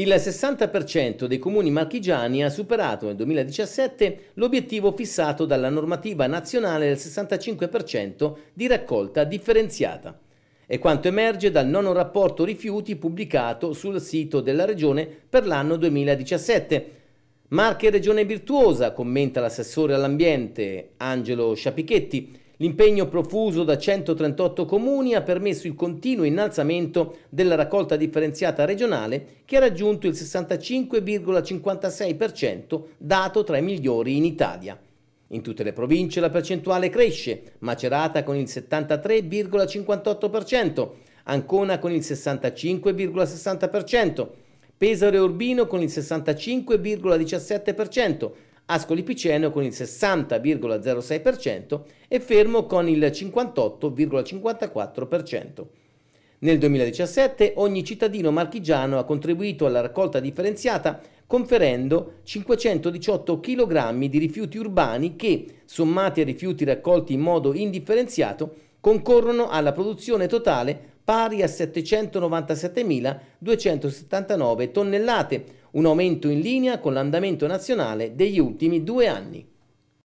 Il 60% dei comuni marchigiani ha superato nel 2017 l'obiettivo fissato dalla normativa nazionale del 65% di raccolta differenziata. È quanto emerge dal nono rapporto rifiuti pubblicato sul sito della Regione per l'anno 2017, Marche Regione virtuosa, commenta l'assessore all'ambiente Angelo Sciapichetti. L'impegno profuso da 138 comuni ha permesso il continuo innalzamento della raccolta differenziata regionale che ha raggiunto il 65,56% dato tra i migliori in Italia. In tutte le province la percentuale cresce, Macerata con il 73,58%, Ancona con il 65,60%, Pesaro e Urbino con il 65,17%, Ascoli Piceno con il 60,06% e Fermo con il 58,54%. Nel 2017 ogni cittadino marchigiano ha contribuito alla raccolta differenziata conferendo 518 kg di rifiuti urbani che, sommati ai rifiuti raccolti in modo indifferenziato, concorrono alla produzione totale pari a 797.279 tonnellate, un aumento in linea con l'andamento nazionale degli ultimi due anni.